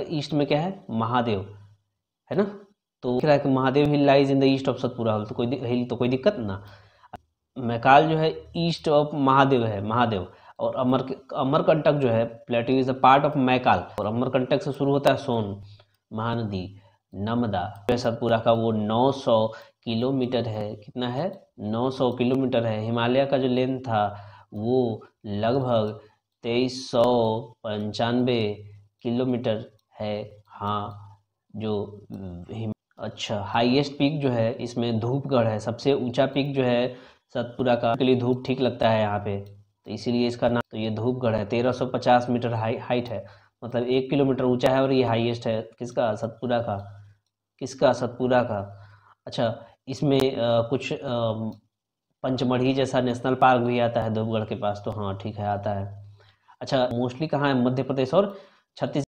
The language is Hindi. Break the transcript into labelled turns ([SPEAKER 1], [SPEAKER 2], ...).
[SPEAKER 1] ईस्ट में क्या है महादेव है ना तो लिख रहा है कि Mahadev hill lies in the east of Satpura hill तो कोई हिल तो कोई दिक्कत ना मैकाल जो है ईस्ट ऑफ महादेव है महादेव और अमर अमरकंटक जो है plateau is a part of Maikal और अमरकंटक से शुरू होता है सोन महानदी नर्मदा सतपुरा का वो 900 किलोमीटर है कितना है 900 किलोमीटर है हिमालय का जो लेंथ था वो लगभग तेईस किलोमीटर है हाँ जो अच्छा हाईएस्ट पीक जो है इसमें धूपगढ़ है सबसे ऊंचा पीक जो है सतपुरा का के लिए धूप ठीक लगता है यहाँ पे तो इसीलिए इसका नाम तो ये धूपगढ़ है तेरह सौ पचास मीटर हाई हाइट है मतलब एक किलोमीटर ऊंचा है और ये हाईएस्ट है किसका सतपुरा का किसका सतपुरा का अच्छा इसमें आ, कुछ पंचमढ़ी जैसा नेशनल पार्क भी आता है धूपगढ़ के पास तो हाँ ठीक है आता है अच्छा मोस्टली कहाँ है मध्य प्रदेश और छत्तीसगढ़